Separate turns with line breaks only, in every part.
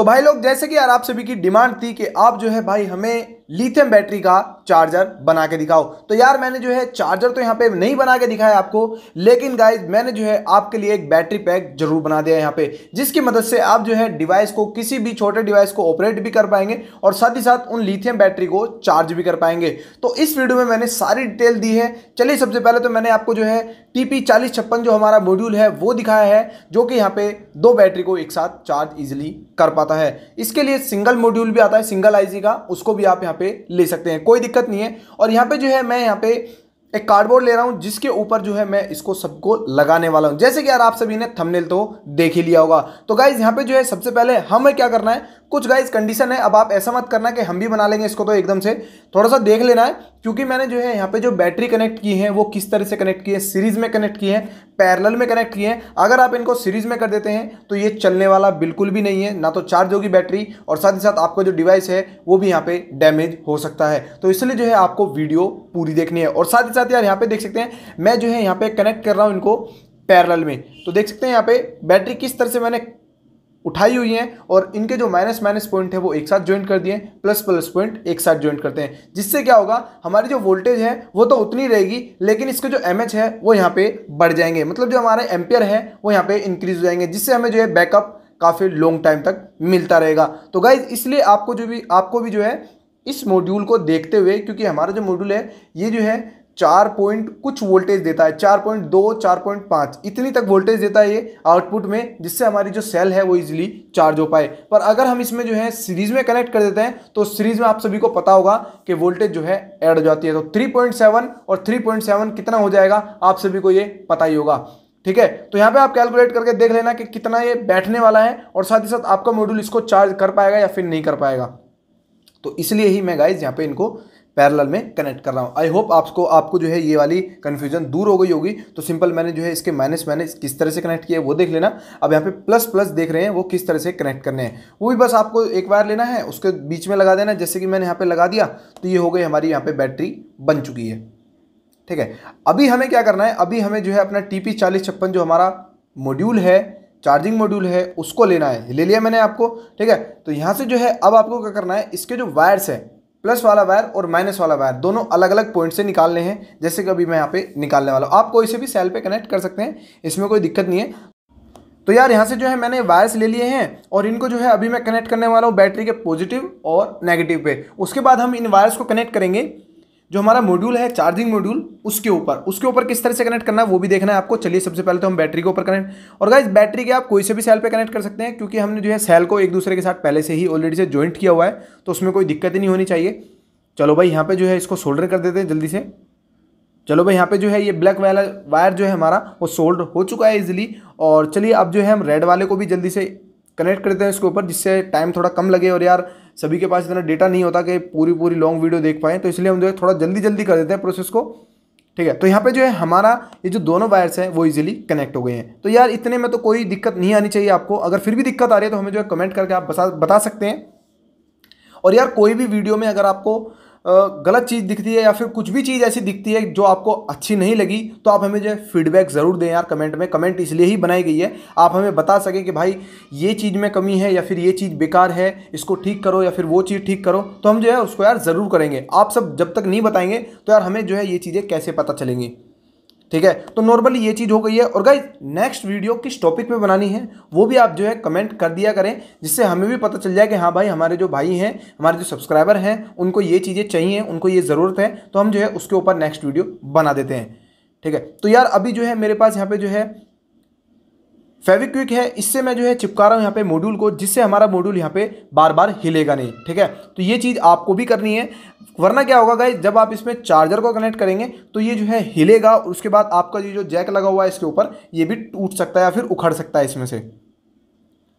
तो भाई लोग जैसे कि यार आप सभी की डिमांड थी कि आप जो है भाई हमें लिथियम बैटरी का चार्जर बना के दिखाओ तो यार मैंने जो है चार्जर तो यहाँ पे नहीं बना के दिखाया आपको लेकिन गाइज मैंने जो है आपके लिए एक बैटरी पैक जरूर बना दिया है यहाँ पे जिसकी मदद से आप जो है डिवाइस को किसी भी छोटे डिवाइस को ऑपरेट भी कर पाएंगे और साथ ही साथ उन लिथियम बैटरी को चार्ज भी कर पाएंगे तो इस वीडियो में मैंने सारी डिटेल दी है चलिए सबसे पहले तो मैंने आपको जो है टी चालीस छप्पन जो हमारा मॉड्यूल है वो दिखाया है जो कि यहाँ पे दो बैटरी को एक साथ चार्ज इजीली कर पाता है इसके लिए सिंगल मॉड्यूल भी आता है सिंगल आईजी का उसको भी आप यहाँ पे ले सकते हैं कोई दिक्कत नहीं है और यहाँ पे जो है मैं यहाँ पे एक कार्डबोर्ड ले रहा हूँ जिसके ऊपर जो है मैं इसको सबको लगाने वाला हूँ जैसे कि यार आप सभी ने थमनेल तो देख ही लिया होगा तो गाइज यहाँ पे जो है सबसे पहले हमें क्या करना है कुछ गाइस कंडीशन है अब आप ऐसा मत करना कि हम भी बना लेंगे इसको तो एकदम से थोड़ा सा देख लेना है क्योंकि मैंने जो है यहाँ पे जो बैटरी कनेक्ट की है वो किस तरह से कनेक्ट की है सीरीज में कनेक्ट की है पैरेलल में कनेक्ट किए हैं अगर आप इनको सीरीज में कर देते हैं तो ये चलने वाला बिल्कुल भी नहीं है ना तो चार्ज होगी बैटरी और साथ ही साथ आपका जो डिवाइस है वो भी यहाँ पे डैमेज हो सकता है तो इसलिए जो है आपको वीडियो पूरी देखनी है और साथ ही साथ यार यहाँ पे देख सकते हैं मैं जो है यहाँ पे कनेक्ट कर रहा हूँ इनको पैरल में तो देख सकते हैं यहाँ पे बैटरी किस तरह से मैंने उठाई हुई हैं और इनके जो माइनस माइनस पॉइंट है वो एक साथ ज्वाइन कर दिए प्लस प्लस पॉइंट एक साथ ज्वाइन करते हैं जिससे क्या होगा हमारी जो वोल्टेज है वो तो उतनी रहेगी लेकिन इसके जो एम है वो यहाँ पे बढ़ जाएंगे मतलब जो हमारे एम्पियर है वो यहाँ पे इंक्रीज हो जाएंगे जिससे हमें जो है बैकअप काफ़ी लॉन्ग टाइम तक मिलता रहेगा तो गाइज इसलिए आपको जो भी आपको भी जो है इस मॉड्यूल को देखते हुए क्योंकि हमारा जो मॉड्यूल है ये जो है चार पॉइंट कुछ वोल्टेज देता है चार पॉइंट दो चार पॉइंट पाँच इतनी तक वोल्टेज देता है ये आउटपुट में जिससे हमारी जो सेल है वो इजीली चार्ज हो पाए पर अगर हम इसमें जो है सीरीज में कनेक्ट कर देते हैं तो सीरीज में आप सभी को पता होगा कि वोल्टेज जो है ऐड हो जाती है तो थ्री पॉइंट सेवन और थ्री पॉइंट सेवन कितना हो जाएगा आप सभी को ये पता ही होगा ठीक है तो यहाँ पे आप कैलकुलेट करके देख लेना कि कितना ये बैठने वाला है और साथ ही साथ आपका मॉड्यूल इसको चार्ज कर पाएगा या फिर नहीं कर पाएगा तो इसलिए ही मैं गाइज यहाँ पे इनको पैरेलल में कनेक्ट कर रहा हूँ आई होप आपको आपको जो है ये वाली कन्फ्यूजन दूर हो गई होगी तो सिंपल मैंने जो है इसके माइनस माइनस किस तरह से कनेक्ट किया वो देख लेना अब यहाँ पे प्लस प्लस देख रहे हैं वो किस तरह से कनेक्ट करने हैं वो भी बस आपको एक वायर लेना है उसके बीच में लगा देना जैसे कि मैंने यहाँ पर लगा दिया तो ये हो गई हमारी यहाँ पर बैटरी बन चुकी है ठीक है अभी हमें क्या करना है अभी हमें जो है अपना टी पी चालीस छप्पन जो हमारा मॉड्यूल है चार्जिंग मॉड्यूल है उसको लेना है ले लिया मैंने आपको ठीक है तो यहाँ से जो है अब आपको क्या करना है इसके जो वायर्स हैं प्लस वाला वायर और माइनस वाला वायर दोनों अलग अलग पॉइंट से निकालने हैं जैसे कि अभी मैं यहाँ पे निकालने वाला हूँ आप कोई से भी सेल पे कनेक्ट कर सकते हैं इसमें कोई दिक्कत नहीं है तो यार यहाँ से जो है मैंने वायर्स ले लिए हैं और इनको जो है अभी मैं कनेक्ट करने वाला हूँ बैटरी के पॉजिटिव और नेगेटिव पे उसके बाद हम इन वायर्स को कनेक्ट करेंगे जो हमारा मॉड्यूल है चार्जिंग मॉड्यूल उसके ऊपर उसके ऊपर किस तरह से कनेक्ट करना है वो भी देखना है आपको चलिए सबसे पहले तो हम बैटरी के ऊपर कनेक्ट और गाइज बैटरी के आप कोई से भी सेल पे कनेक्ट कर सकते हैं क्योंकि हमने जो है सेल को एक दूसरे के साथ पहले से ही ऑलरेडी से ज्वाइंट किया हुआ है तो उसमें कोई दिक्कत ही नहीं होनी चाहिए चलो भाई यहाँ पर जो है इसको सोल्डर कर देते हैं जल्दी से चलो भाई यहाँ पे जो है ये ब्लैक वाला वायर जो है हमारा वो सोल्ड हो चुका है ईजिली और चलिए अब जो है हम रेड वाले को भी जल्दी से कनेक्ट करते हैं इसके ऊपर जिससे टाइम थोड़ा कम लगे और यार सभी के पास इतना डेटा नहीं होता कि पूरी पूरी लॉन्ग वीडियो देख पाएँ तो इसलिए हम जो है थोड़ा जल्दी जल्दी कर देते हैं प्रोसेस को ठीक है तो यहाँ पे जो है हमारा ये जो दोनों वायर्स हैं वो इजीली कनेक्ट हो गए हैं तो यार इतने में तो कोई दिक्कत नहीं आनी चाहिए आपको अगर फिर भी दिक्कत आ रही है तो हमें जो है कमेंट करके आप बता बता सकते हैं और यार कोई भी वीडियो में अगर आपको गलत चीज़ दिखती है या फिर कुछ भी चीज़ ऐसी दिखती है जो आपको अच्छी नहीं लगी तो आप हमें जो है फीडबैक ज़रूर दें यार कमेंट में कमेंट इसलिए ही बनाई गई है आप हमें बता सकें कि भाई ये चीज़ में कमी है या फिर ये चीज़ बेकार है इसको ठीक करो या फिर वो चीज़ ठीक करो तो हम जो है उसको यार ज़रूर करेंगे आप सब जब तक नहीं बताएंगे तो यार हमें जो है ये चीज़ें कैसे पता चलेंगी ठीक है तो नॉर्मली ये चीज़ हो गई है और गाइज नेक्स्ट वीडियो किस टॉपिक पे बनानी है वो भी आप जो है कमेंट कर दिया करें जिससे हमें भी पता चल जाए कि हाँ भाई हमारे जो भाई हैं हमारे जो सब्सक्राइबर हैं उनको ये चीज़ें चाहिए उनको ये ज़रूरत है तो हम जो है उसके ऊपर नेक्स्ट वीडियो बना देते हैं ठीक है तो यार अभी जो है मेरे पास यहाँ पे जो है फेविक्विक है इससे मैं जो है चिपका रहा हूँ यहाँ पे मॉड्यूल को जिससे हमारा मॉड्यूल यहाँ पे बार बार हिलेगा नहीं ठीक है तो ये चीज़ आपको भी करनी है वरना क्या होगा गाइज जब आप इसमें चार्जर को कनेक्ट करेंगे तो ये जो है हिलेगा और उसके बाद आपका ये जो जैक लगा हुआ है इसके ऊपर ये भी टूट सकता है या फिर उखड़ सकता है इसमें से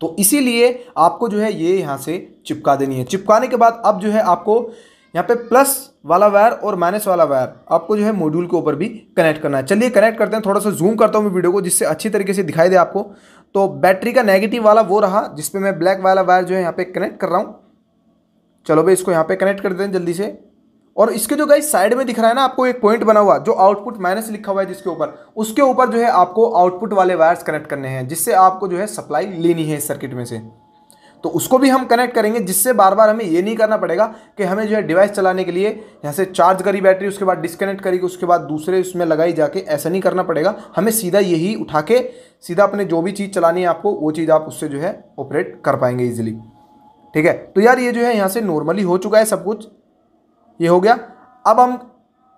तो इसीलिए आपको जो है ये यहाँ से चिपका देनी है चिपकाने के बाद अब जो है आपको यहाँ पे प्लस वाला वायर और माइनस वाला वायर आपको जो है मॉड्यूल के ऊपर भी कनेक्ट करना है चलिए कनेक्ट करते हैं थोड़ा सा जूम करता हूँ मैं वीडियो को जिससे अच्छी तरीके से दिखाई दे आपको तो बैटरी का नेगेटिव वाला वो रहा जिसपे मैं ब्लैक वाला वायर जो है यहाँ पे कनेक्ट कर रहा हूँ चलो भाई इसको यहाँ पे कनेक्ट कर देते हैं जल्दी से और इसके जो गाइस साइड में दिख रहा है ना आपको एक पॉइंट बना हुआ जो आउटपुट माइनस लिखा हुआ है जिसके ऊपर उसके ऊपर जो है आपको आउटपुट वाले वायर्स कनेक्ट करने हैं जिससे आपको जो है सप्लाई लेनी है इस सर्किट में से तो उसको भी हम कनेक्ट करेंगे जिससे बार बार हमें ये नहीं करना पड़ेगा कि हमें जो है डिवाइस चलाने के लिए यहाँ से चार्ज करी बैटरी उसके बाद डिस्कनेक्ट करी उसके बाद दूसरे उसमें लगाई जाके ऐसा नहीं करना पड़ेगा हमें सीधा यही उठा के सीधा अपने जो भी चीज़ चलानी है आपको वो चीज़ आप उससे जो है ऑपरेट कर पाएंगे ईजिली ठीक है तो यार ये जो है यहाँ से नॉर्मली हो चुका है सब कुछ ये हो गया अब हम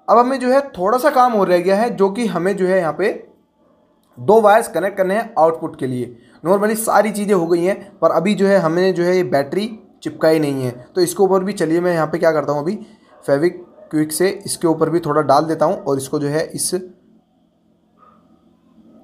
अब हमें जो है थोड़ा सा काम हो रह गया है जो कि हमें जो है यहाँ पे दो वायर्स कनेक्ट करने हैं आउटपुट के लिए नॉर्मली सारी चीज़ें हो गई हैं पर अभी जो है हमने जो है ये बैटरी चिपकाई नहीं है तो इसके ऊपर भी चलिए मैं यहाँ पे क्या करता हूँ अभी फेविक क्विक से इसके ऊपर भी थोड़ा डाल देता हूँ और इसको जो है इस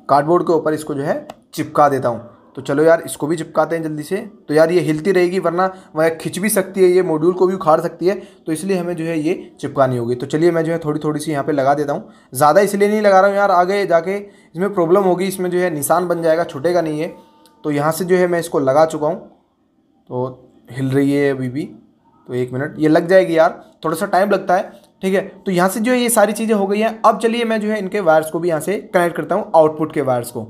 कार्डबोर्ड के ऊपर इसको जो है चिपका देता हूँ तो चलो यार इसको भी चिपकाते हैं जल्दी से तो यार ये हिलती रहेगी वरना वह खिंच भी सकती है ये मॉड्यूल को भी उखाड़ सकती है तो इसलिए हमें जो है ये चिपकानी होगी तो चलिए मैं जो है थोड़ी थोड़ी सी यहाँ पे लगा देता हूँ ज़्यादा इसलिए नहीं लगा रहा हूँ यार आगे जाके इसमें प्रॉब्लम होगी इसमें जो है निशान बन जाएगा छुटेगा नहीं है तो यहाँ से जो है मैं इसको लगा चुका हूँ तो हिल रही है अभी भी तो एक मिनट ये लग जाएगी यार थोड़ा सा टाइम लगता है ठीक है तो यहाँ से जो है ये सारी चीज़ें हो गई हैं अब चलिए मैं जो है इनके वायर्स को भी यहाँ से कनेक्ट करता हूँ आउटपुट के वायर्स को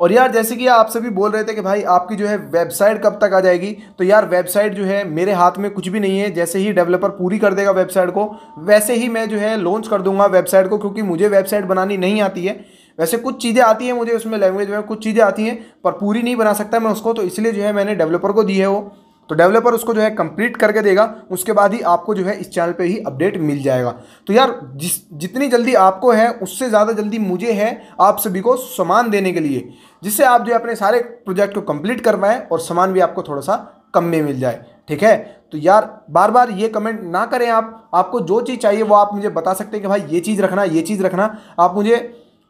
और यार जैसे कि आप सभी बोल रहे थे कि भाई आपकी जो है वेबसाइट कब तक आ जाएगी तो यार वेबसाइट जो है मेरे हाथ में कुछ भी नहीं है जैसे ही डेवलपर पूरी कर देगा वेबसाइट को वैसे ही मैं जो है लॉन्च कर दूंगा वेबसाइट को क्योंकि मुझे वेबसाइट बनानी नहीं आती है वैसे कुछ चीज़ें आती हैं मुझे उसमें लैंग्वेज में कुछ चीज़ें आती हैं पर पूरी नहीं बना सकता मैं उसको तो इसलिए जो है मैंने डेवलपर को दी है वो तो डेवलपर उसको जो है कंप्लीट करके देगा उसके बाद ही आपको जो है इस चैनल पे ही अपडेट मिल जाएगा तो यार जिस जितनी जल्दी आपको है उससे ज़्यादा जल्दी मुझे है आप सभी को सामान देने के लिए जिससे आप जो है अपने सारे प्रोजेक्ट को कंप्लीट कर पाएँ और सामान भी आपको थोड़ा सा कम में मिल जाए ठीक है तो यार बार बार ये कमेंट ना करें आप आपको जो चीज़ चाहिए वो आप मुझे बता सकते हैं कि भाई ये चीज़ रखना ये चीज़ रखना आप मुझे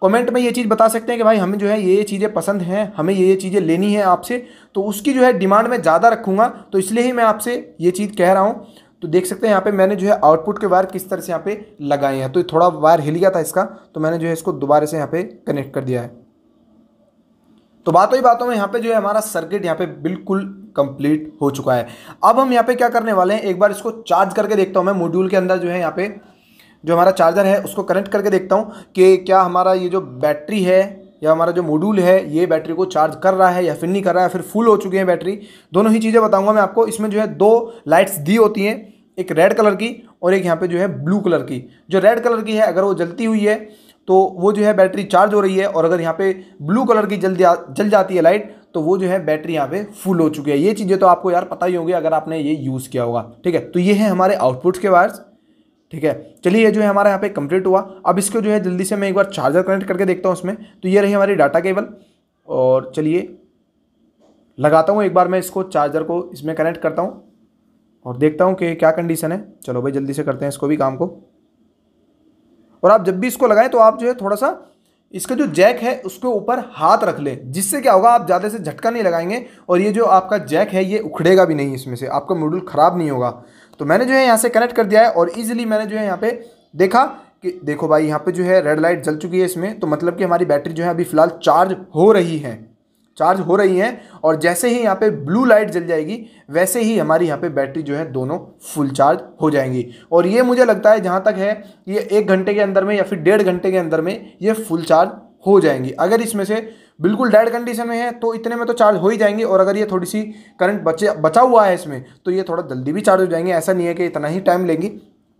कमेंट में ये चीज़ बता सकते हैं कि भाई हमें जो है ये ये चीज़ें पसंद हैं हमें ये ये चीज़ें लेनी है आपसे तो उसकी जो है डिमांड मैं ज़्यादा रखूँगा तो इसलिए ही मैं आपसे ये चीज़ कह रहा हूँ तो देख सकते हैं यहाँ पे मैंने जो है आउटपुट के वायर किस तरह से यहाँ पे लगाए हैं तो थोड़ा वायर हिल गया था इसका तो मैंने जो है इसको दोबारा से यहाँ पे कनेक्ट कर दिया है तो बातों ही बातों में यहाँ पे जो है हमारा सर्किट यहाँ पे बिल्कुल कंप्लीट हो चुका है अब हम यहाँ पे क्या करने वाले हैं एक बार इसको चार्ज करके देखता हूँ मैं मोड्यूल के अंदर जो है यहाँ पे जो हमारा चार्जर है उसको कनेक्ट करके देखता हूँ कि क्या हमारा ये जो बैटरी है या हमारा जो मॉड्यूल है ये बैटरी को चार्ज कर रहा है या फिर नहीं कर रहा है फिर फुल हो चुकी है बैटरी दोनों ही चीज़ें बताऊंगा मैं आपको इसमें जो है दो लाइट्स दी होती हैं एक रेड कलर की और एक यहाँ पे जो है ब्लू कलर की जो रेड कलर की है अगर वो जलती हुई है तो वो जो है बैटरी चार्ज हो रही है और अगर यहाँ पर ब्लू कलर की जल जल जाती है लाइट तो वो जो है बैटरी यहाँ पर फुल हो चुकी है ये चीज़ें तो आपको यार पता ही होगी अगर आपने ये यूज़ किया होगा ठीक है तो ये है हमारे आउटपुट्स के वायर्स ठीक है चलिए ये जो है हमारा यहाँ पे कंप्लीट हुआ अब इसको जो है जल्दी से मैं एक बार चार्जर कनेक्ट करके देखता हूँ उसमें तो ये रही हमारी डाटा केबल और चलिए लगाता हूँ एक बार मैं इसको चार्जर को इसमें कनेक्ट करता हूँ और देखता हूँ कि क्या कंडीशन है चलो भाई जल्दी से करते हैं इसको भी काम को और आप जब भी इसको लगाएं तो आप जो है थोड़ा सा इसका जो जैक है उसके ऊपर हाथ रख ले जिससे क्या होगा आप ज़्यादा से झटका नहीं लगाएंगे और ये जो आपका जैक है ये उखड़ेगा भी नहीं इसमें से आपका मॉड्यूल ख़राब नहीं होगा तो मैंने जो है यहाँ से कनेक्ट कर दिया है और ईजिली मैंने जो है यहाँ पे देखा कि देखो भाई यहाँ पे जो है रेड लाइट जल चुकी है इसमें तो मतलब कि हमारी बैटरी जो है अभी फ़िलहाल चार्ज हो रही है चार्ज हो रही है और जैसे ही यहाँ पे ब्लू लाइट जल जाएगी वैसे ही हमारी यहाँ पे बैटरी जो है दोनों फुल चार्ज हो जाएंगी और ये मुझे लगता है जहाँ तक है ये एक घंटे के अंदर में या फिर डेढ़ घंटे के अंदर में ये फुल चार्ज हो जाएंगी अगर इसमें से बिल्कुल डेड कंडीशन में है तो इतने में तो चार्ज हो ही जाएंगे और अगर ये थोड़ी सी करंट बचे बचा हुआ है इसमें तो ये थोड़ा जल्दी भी चार्ज हो जाएंगे ऐसा नहीं है कि इतना ही टाइम लेंगी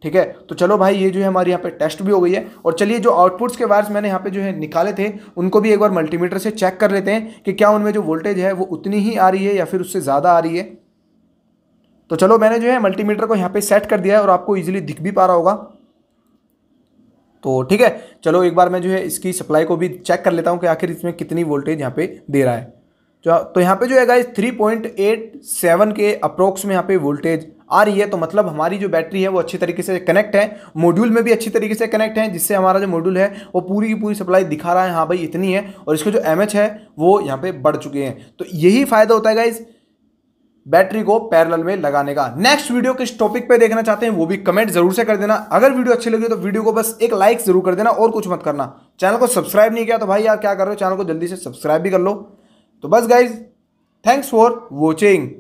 ठीक है तो चलो भाई ये जो है हमारे यहाँ पे टेस्ट भी हो गई है और चलिए जो आउटपुट्स के वायर्स मैंने यहाँ पे जो है निकाले थे उनको भी एक बार मल्टीमीटर से चेक कर लेते हैं कि क्या उनमें जो वोल्टेज है वो उतनी ही आ रही है या फिर उससे ज़्यादा आ रही है तो चलो मैंने जो है मल्टीमीटर को यहाँ पे सेट कर दिया है और आपको ईजिली दिख भी पा रहा होगा तो ठीक है चलो एक बार मैं जो है इसकी सप्लाई को भी चेक कर लेता हूँ कि आखिर इसमें कितनी वोल्टेज यहाँ पे दे रहा है तो, तो यहाँ पे जो है गाइज 3.87 के अप्रोक्स में यहाँ पे वोल्टेज आ रही है तो मतलब हमारी जो बैटरी है वो अच्छी तरीके से कनेक्ट है मॉड्यूल में भी अच्छी तरीके से कनेक्ट है जिससे हमारा जो मॉड्यूल है वो पूरी की पूरी सप्लाई दिखा रहा है हाँ भाई इतनी है और इसका जो एम है वो यहाँ पर बढ़ चुके हैं तो यही फ़ायदा होता है गाइज़ बैटरी को पैरेलल में लगाने का नेक्स्ट वीडियो किस टॉपिक पे देखना चाहते हैं वो भी कमेंट जरूर से कर देना अगर वीडियो अच्छी लगी तो वीडियो को बस एक लाइक जरूर कर देना और कुछ मत करना चैनल को सब्सक्राइब नहीं किया तो भाई यार क्या कर रहे हो चैनल को जल्दी से सब्सक्राइब भी कर लो तो बस गाइज थैंक्स फॉर वॉचिंग